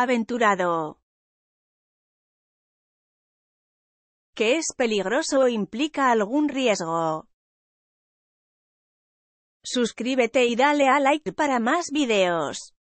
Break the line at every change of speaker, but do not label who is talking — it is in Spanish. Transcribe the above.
aventurado. Que es peligroso o implica algún riesgo. Suscríbete y dale a like para más videos.